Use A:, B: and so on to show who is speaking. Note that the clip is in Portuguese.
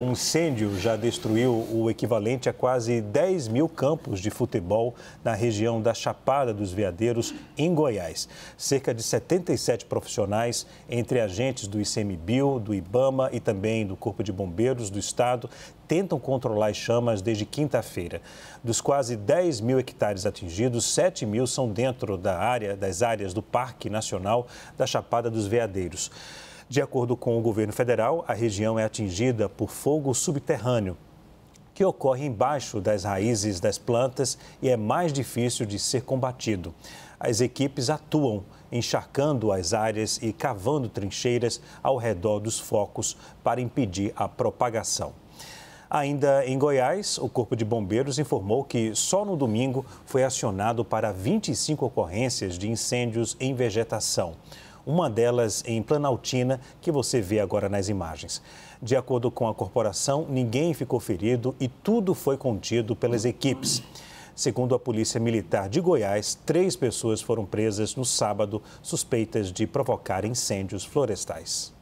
A: Um incêndio já destruiu o equivalente a quase 10 mil campos de futebol na região da Chapada dos Veadeiros, em Goiás. Cerca de 77 profissionais, entre agentes do ICMBio, do IBAMA e também do Corpo de Bombeiros do Estado, tentam controlar as chamas desde quinta-feira. Dos quase 10 mil hectares atingidos, 7 mil são dentro da área, das áreas do Parque Nacional da Chapada dos Veadeiros. De acordo com o governo federal, a região é atingida por fogo subterrâneo, que ocorre embaixo das raízes das plantas e é mais difícil de ser combatido. As equipes atuam encharcando as áreas e cavando trincheiras ao redor dos focos para impedir a propagação. Ainda em Goiás, o Corpo de Bombeiros informou que só no domingo foi acionado para 25 ocorrências de incêndios em vegetação uma delas em Planaltina, que você vê agora nas imagens. De acordo com a corporação, ninguém ficou ferido e tudo foi contido pelas equipes. Segundo a Polícia Militar de Goiás, três pessoas foram presas no sábado, suspeitas de provocar incêndios florestais.